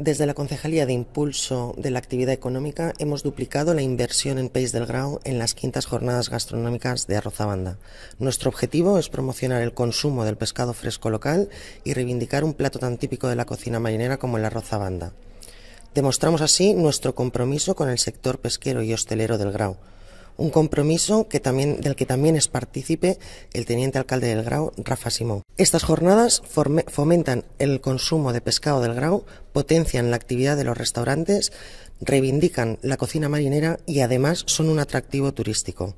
Desde la Concejalía de Impulso de la Actividad Económica hemos duplicado la inversión en Peix del Grau en las quintas jornadas gastronómicas de Arrozabanda. Nuestro objetivo es promocionar el consumo del pescado fresco local y reivindicar un plato tan típico de la cocina marinera como el Arrozabanda. Demostramos así nuestro compromiso con el sector pesquero y hostelero del Grau un compromiso que del que también es partícipe el teniente alcalde del Grau, Rafa Simón. Estas jornadas fomentan el consumo de pescado del Grau, potencian la actividad de los restaurantes, reivindican la cocina marinera y además son un atractivo turístico.